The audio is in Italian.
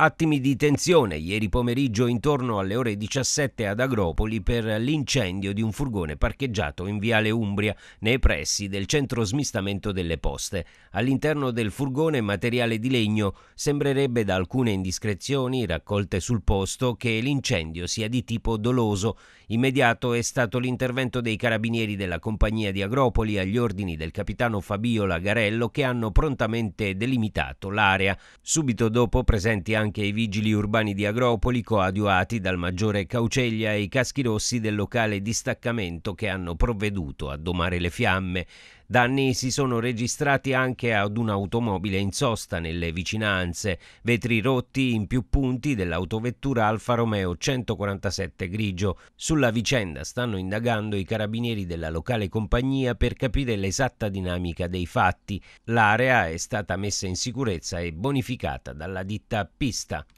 Attimi di tensione ieri pomeriggio intorno alle ore 17 ad Agropoli per l'incendio di un furgone parcheggiato in Viale Umbria, nei pressi del centro smistamento delle poste. All'interno del furgone materiale di legno sembrerebbe da alcune indiscrezioni raccolte sul posto che l'incendio sia di tipo doloso. Immediato è stato l'intervento dei carabinieri della compagnia di Agropoli agli ordini del capitano Fabio Lagarello che hanno prontamente delimitato l'area. Subito dopo presenti anche anche i vigili urbani di Agropoli coadiuvati dal maggiore Cauceglia e i caschi rossi del locale distaccamento che hanno provveduto a domare le fiamme. Danni si sono registrati anche ad un'automobile in sosta nelle vicinanze, vetri rotti in più punti dell'autovettura Alfa Romeo 147 grigio. Sulla vicenda stanno indagando i carabinieri della locale compagnia per capire l'esatta dinamica dei fatti. L'area è stata messa in sicurezza e bonificata dalla ditta PIS vista.